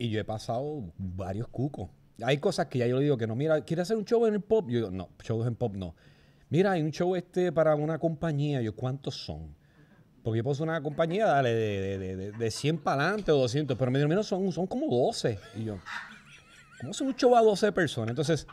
Y yo he pasado varios cucos. Hay cosas que ya yo le digo que no, mira, quiere hacer un show en el pop? Yo digo, no, shows en pop no. Mira, hay un show este para una compañía. Yo, ¿cuántos son? Porque yo una compañía, dale, de, de, de, 100 para adelante o 200. Pero me menos son, son como 12. Y yo, ¿cómo son un show a 12 personas? Entonces,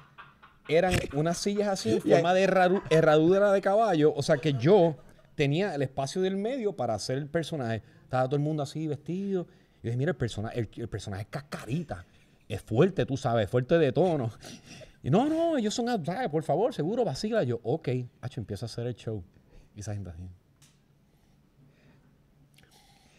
eran unas sillas así en forma de herradura de caballo. O sea que yo tenía el espacio del medio para hacer el personaje. Estaba todo el mundo así vestido. Yo dije, mira, el, el, personaje es cascarita, es fuerte, tú sabes, fuerte de tono. Y no, no, ellos son, ah, por favor, seguro, vacila. Yo, ok, hacho, empieza a hacer el show. Y esa gente así.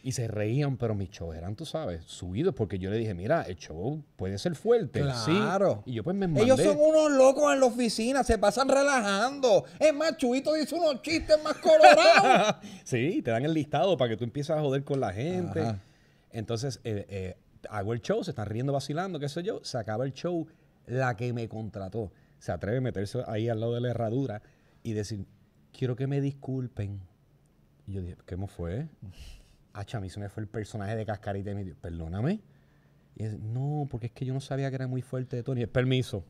Y se reían, pero mis shows eran, tú sabes, subidos, porque yo le dije, mira, el show puede ser fuerte. Claro. Sí. Y yo pues me mandé. Ellos son unos locos en la oficina, se pasan relajando. Es más, Chuito dice unos chistes más colorados. sí, te dan el listado para que tú empieces a joder con la gente. Entonces, eh, eh, hago el show, se están riendo, vacilando, qué sé yo, se acaba el show, la que me contrató se atreve a meterse ahí al lado de la herradura y decir, quiero que me disculpen. Y yo dije, ¿qué me fue? Ah, a mí se me fue el personaje de Cascarita y me dijo, perdóname. Y dice, no, porque es que yo no sabía que era muy fuerte de Tony. Permiso,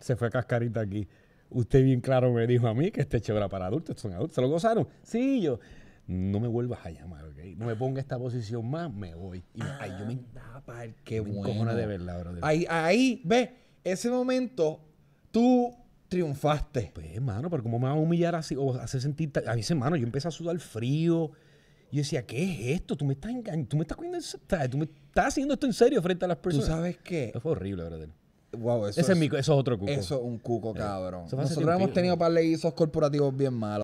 se fue Cascarita aquí. Usted bien claro me dijo a mí que este era para adultos, son adultos, se lo gozaron. Sí, yo, no me vuelvas a llamar, ¿ok? No me ponga esta posición más, me voy. Y yo me ah, qué bueno. Ahí, ahí, ve, ese momento tú triunfaste. Pues, hermano, pero ¿cómo me vas a humillar así o hacer sentir? A mí, hermano, yo empecé a sudar frío. Yo decía, ¿qué es esto? Tú me estás estás haciendo esto en serio frente a las personas. ¿Tú sabes qué? Eso fue horrible, brother. Wow, eso, Ese es, otro cuco. Eso es un cuco, eh, cabrón. Nosotros hemos tenido para corporativos bien malos.